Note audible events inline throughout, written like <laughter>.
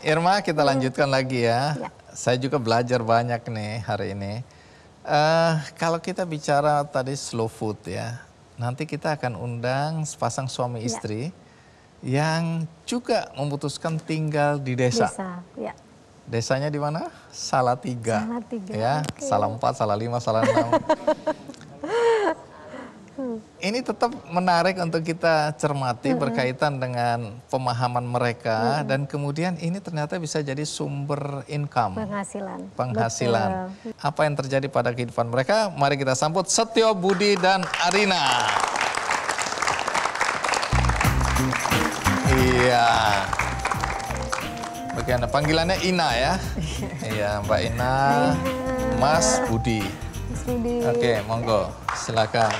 Irma, kita lanjutkan hmm. lagi ya. ya. Saya juga belajar banyak nih hari ini. Uh, kalau kita bicara tadi slow food ya, nanti kita akan undang sepasang suami ya. istri yang juga memutuskan tinggal di desa. Desa, ya. Desanya di mana? Salah tiga. Ya, okay. salah empat, salah lima, salah enam. <laughs> ini tetap menarik untuk kita cermati mm -hmm. berkaitan dengan pemahaman mereka mm -hmm. dan kemudian ini ternyata bisa jadi sumber income. Penghasilan. Penghasilan. Betul. Apa yang terjadi pada kehidupan mereka? Mari kita sambut Setio Budi dan Arina. Iya. Bagaimana panggilannya Ina ya? <laughs> iya, Mbak Ina. Iya. Mas Budi. Mas Budi. Oke, monggo. Silakan.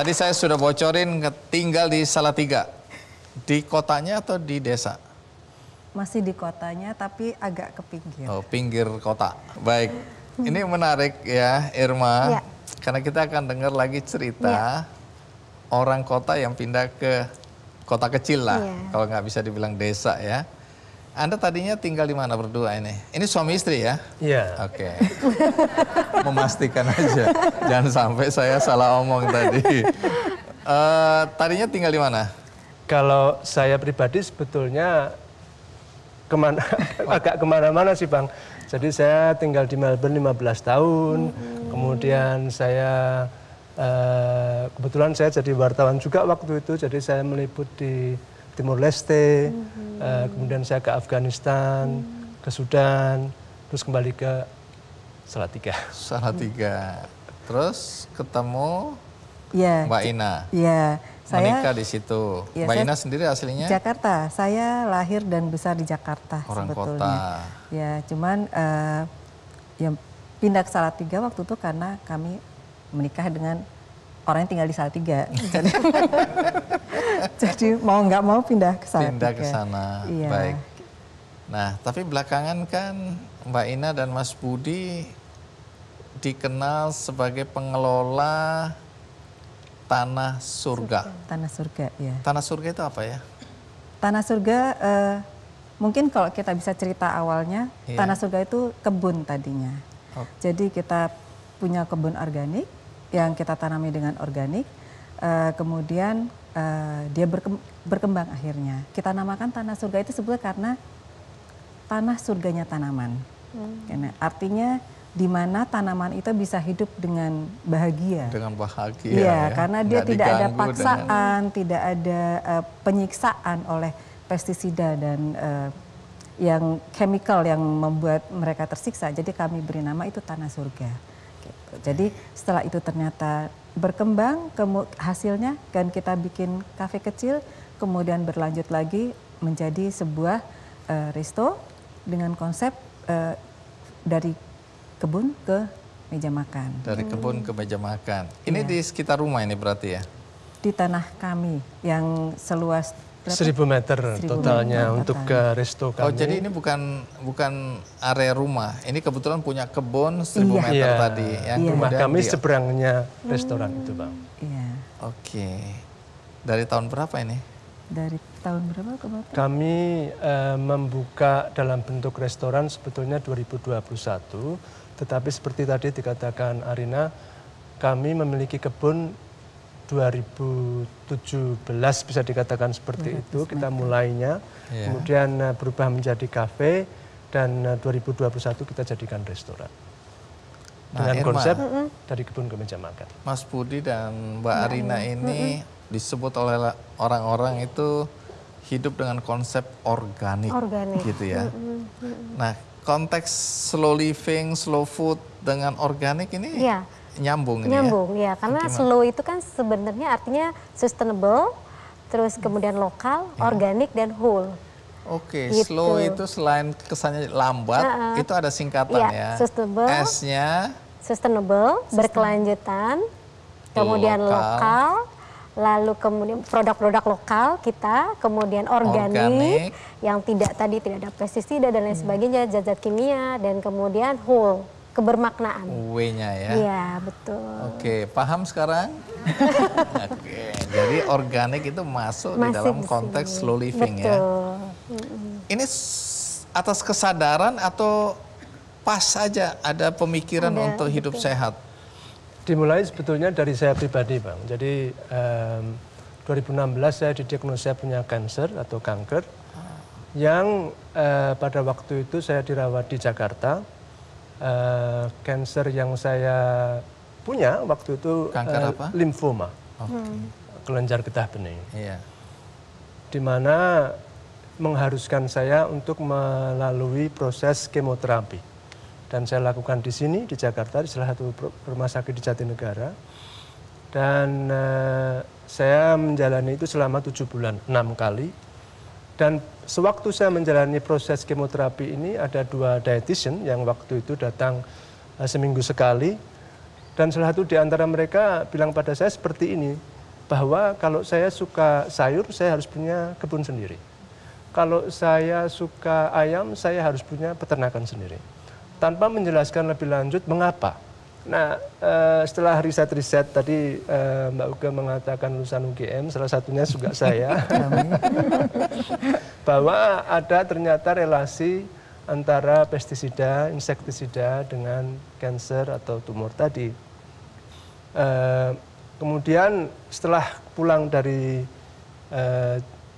Tadi saya sudah bocorin tinggal di salah tiga Di kotanya atau di desa? Masih di kotanya tapi agak ke pinggir. Oh, pinggir kota. Baik. Ini menarik ya, Irma. Ya. Karena kita akan dengar lagi cerita ya. orang kota yang pindah ke kota kecil lah. Ya. Kalau nggak bisa dibilang desa ya. Anda tadinya tinggal di mana berdua ini? Ini suami istri ya? Iya. Yeah. Oke. Okay. Memastikan aja, jangan sampai saya salah omong tadi. Uh, tadinya tinggal di mana? Kalau saya pribadi sebetulnya kemana, <laughs> agak kemana-mana sih Bang. Jadi saya tinggal di Melbourne 15 tahun, hmm. kemudian saya uh, kebetulan saya jadi wartawan juga waktu itu, jadi saya meliput di Timur Leste. Hmm uh, kemudian saya ke Afghanistan, hmm. ke Sudan, terus kembali ke Salatiga. <laughs> Salatiga. Terus ketemu ya, Mbak Ina. Iya. Saya menikah di situ. Ya, Mbak Ina sendiri aslinya Jakarta. Saya lahir dan besar di Jakarta Orang sebetulnya. Kota. Ya, cuman uh, eh, yang pindah ke Salatiga waktu itu karena kami menikah dengan orang yang tinggal di Salatiga. <laughs> <laughs> Jadi mau nggak mau pindah ke sana. Pindah ke sana. ya. Baik. Nah, tapi belakangan kan Mbak Ina dan Mas Budi dikenal sebagai pengelola tanah surga. surga. Tanah surga, ya. Tanah surga itu apa ya? Tanah surga eh, mungkin kalau kita bisa cerita awalnya, ya. tanah surga itu kebun tadinya. Okay. Oh. Jadi kita punya kebun organik yang kita tanami dengan organik. Uh, kemudian uh, dia berkembang akhirnya. Kita namakan tanah surga itu sebetulnya karena tanah surganya tanaman. Hmm. artinya di mana tanaman itu bisa hidup dengan bahagia. Dengan bahagia. Iya, ya. karena dia Nggak tidak ada paksaan, dengan... tidak ada uh, penyiksaan oleh pestisida dan uh, yang chemical yang membuat mereka tersiksa. Jadi kami beri nama itu tanah surga. Gitu. Jadi setelah itu ternyata berkembang hasilnya dan kita bikin kafe kecil kemudian berlanjut lagi menjadi sebuah uh, resto dengan konsep uh, dari kebun ke meja makan. Dari kebun ke meja makan. Ini ya. di sekitar rumah ini berarti ya? Di tanah kami yang seluas berapa? Seribu meter seribu totalnya meter untuk ke resto oh, kami. Oh, jadi ini bukan bukan area rumah. Ini kebetulan punya kebun iya. seribu iya. meter iya. tadi Yang Iya. Rumah kami seberangnya hmm. restoran hmm. itu, Bang. Iya. Oke. Dari tahun berapa ini? Dari tahun berapa ke bapak? Kami e, membuka dalam bentuk restoran sebetulnya 2021, tetapi seperti tadi dikatakan Arina, kami memiliki kebun 2017 bisa dikatakan seperti iya, itu kita mulainya yeah. kemudian eh, berubah menjadi kafe dan 2021 eh, kita jadikan restoran nah, dengan Irma, konsep dari kebun ke meja makan Mas Budi dan Mbak Arina ini disebut oleh orang-orang itu hidup dengan konsep organik, organik. gitu ya nah konteks slow living slow food dengan organik ini yeah nyambung. Ya? Nyambung ya, ya karena Gimana? slow itu kan sebenarnya artinya sustainable, terus kemudian lokal, ya. organik dan whole. Oke, okay, gitu. slow itu selain kesannya lambat, uh -uh. itu ada singkatan ya. ya. Sustainable. S-nya sustainable, sustainable, berkelanjutan, kemudian lokal, lalu kemudian produk-produk lokal kita, kemudian organik, organik yang tidak tadi tidak ada pestisida dan lain hmm. sebagainya, zat zat kimia dan kemudian whole kebermaknaan. W-nya ya. Iya, betul. Oke, paham sekarang? <laughs> Oke, jadi organik itu masuk Masih di dalam konteks slow living ya. betul. ya. Ini atas kesadaran atau pas saja ada pemikiran ada, untuk hidup betul. sehat? Dimulai sebetulnya dari saya pribadi, Bang. Jadi um, 2016 saya didiagnosa punya kanker atau kanker ah. yang uh, pada waktu itu saya dirawat di Jakarta Eh, cancer yang saya punya waktu itu Kanker eh, apa? limfoma. Okay. Hmm. Kelenjar getah bening. Iya. Dimana mengharuskan saya untuk melalui proses kemoterapi. Dan saya lakukan di sini, di Jakarta, di salah satu rumah sakit di Jatinegara. Dan uh, saya menjalani itu selama tujuh bulan, enam kali dan sewaktu saya menjalani proses kemoterapi ini ada dua dietitian yang waktu itu datang uh, seminggu sekali dan salah satu di antara mereka bilang pada saya seperti ini bahwa kalau saya suka sayur saya harus punya kebun sendiri. Kalau saya suka ayam saya harus punya peternakan sendiri. Tanpa menjelaskan lebih lanjut mengapa Nah, eh, setelah riset-riset tadi eh, Mbak Uga mengatakan lulusan UGM, salah satunya juga <laughs> saya, bahwa ada ternyata relasi antara pestisida, insektisida dengan kanker atau tumor tadi. Eh, kemudian setelah pulang dari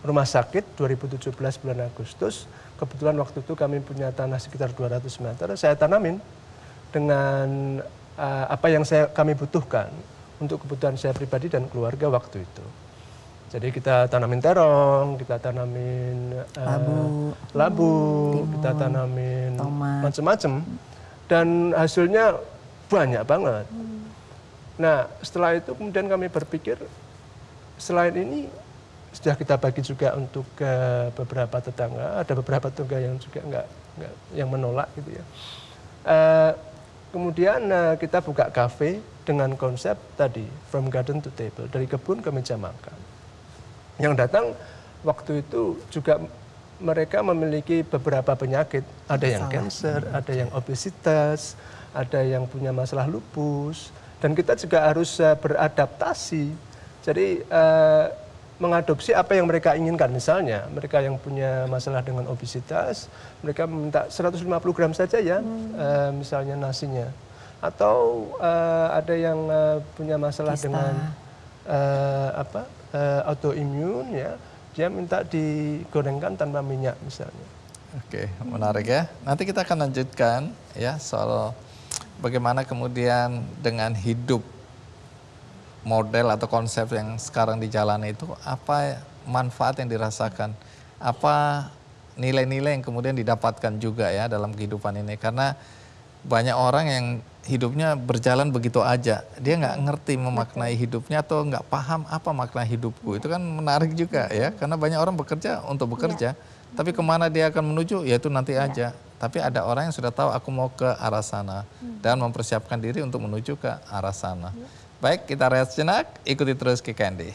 rumah sakit 2017 bulan Agustus, kebetulan waktu itu kami punya tanah sekitar 200 meter, saya tanamin dengan Eh, apa yang saya kami butuhkan untuk kebutuhan saya pribadi dan keluarga waktu itu. Jadi kita tanamin terong, kita tanamin uh, labu, labu timun, kita tanamin macam-macam dan hasilnya banyak banget. Hmm. Nah, setelah itu kemudian kami berpikir selain ini sudah kita bagi juga untuk ke beberapa tetangga, ada beberapa tetangga yang juga enggak, enggak yang menolak gitu ya. Uh, Kemudian uh, kita buka kafe dengan konsep tadi from garden to table dari kebun ke meja makan. Yang datang waktu itu juga mereka memiliki beberapa penyakit, ada yang kanker, hmm. ada yang obesitas, ada yang punya masalah lupus dan kita juga harus uh, beradaptasi. Jadi uh, mengadopsi apa yang mereka inginkan. Misalnya, mereka yang punya masalah dengan obesitas, mereka minta 150 gram saja ya, hmm. uh, misalnya nasinya. Atau uh, ada yang uh, punya masalah Kista. dengan uh, apa uh, autoimun ya, dia minta digorengkan tanpa minyak misalnya. Oke, menarik ya. Nanti kita akan lanjutkan ya soal bagaimana kemudian dengan hidup model atau konsep yang sekarang dijalani itu apa manfaat yang dirasakan apa nilai-nilai yang kemudian didapatkan juga ya dalam kehidupan ini karena banyak orang yang hidupnya berjalan begitu aja dia nggak ngerti memaknai hidupnya atau nggak paham apa makna hidupku itu kan menarik juga ya karena banyak orang bekerja untuk iya. bekerja ya. tapi kemana dia akan menuju ya itu nanti ya. aja tapi ada orang yang sudah tahu aku mau ke arah sana hmm. dan mempersiapkan diri untuk menuju ke arah sana. Ya. Baik, kita rehat sejenak, ikuti terus Candy.